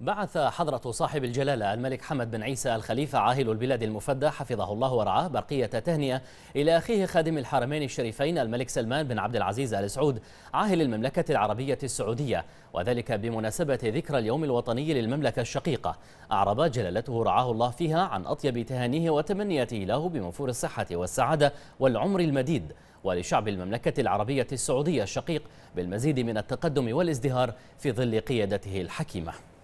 بعث حضرة صاحب الجلالة الملك حمد بن عيسى الخليفة عاهل البلاد المفدى حفظه الله ورعاه برقية تهنئة إلى أخيه خادم الحرمين الشريفين الملك سلمان بن عبد العزيز آل سعود عاهل المملكة العربية السعودية وذلك بمناسبة ذكرى اليوم الوطني للمملكة الشقيقة أعرب جلالته رعاه الله فيها عن أطيب تهانيه وتمنياته له بمنفور الصحة والسعادة والعمر المديد ولشعب المملكة العربية السعودية الشقيق بالمزيد من التقدم والازدهار في ظل قيادته الحكيمة